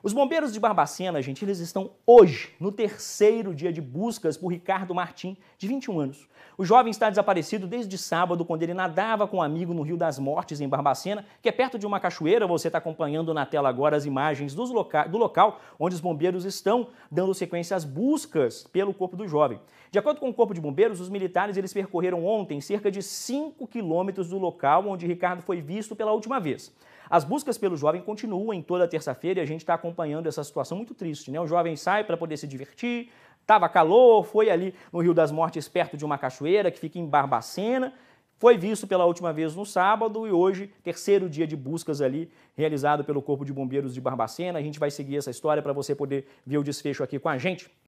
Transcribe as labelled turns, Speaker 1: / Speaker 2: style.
Speaker 1: Os bombeiros de Barbacena, gente, eles estão hoje no terceiro dia de buscas por Ricardo Martim, de 21 anos. O jovem está desaparecido desde sábado, quando ele nadava com um amigo no Rio das Mortes, em Barbacena, que é perto de uma cachoeira. Você está acompanhando na tela agora as imagens loca do local onde os bombeiros estão dando sequência às buscas pelo corpo do jovem. De acordo com o Corpo de Bombeiros, os militares eles percorreram ontem cerca de 5 quilômetros do local onde Ricardo foi visto pela última vez. As buscas pelo jovem continuam em toda terça-feira e a gente está acompanhando essa situação muito triste. Né? O jovem sai para poder se divertir, estava calor, foi ali no Rio das Mortes, perto de uma cachoeira que fica em Barbacena. Foi visto pela última vez no sábado e hoje, terceiro dia de buscas ali, realizado pelo Corpo de Bombeiros de Barbacena. A gente vai seguir essa história para você poder ver o desfecho aqui com a gente.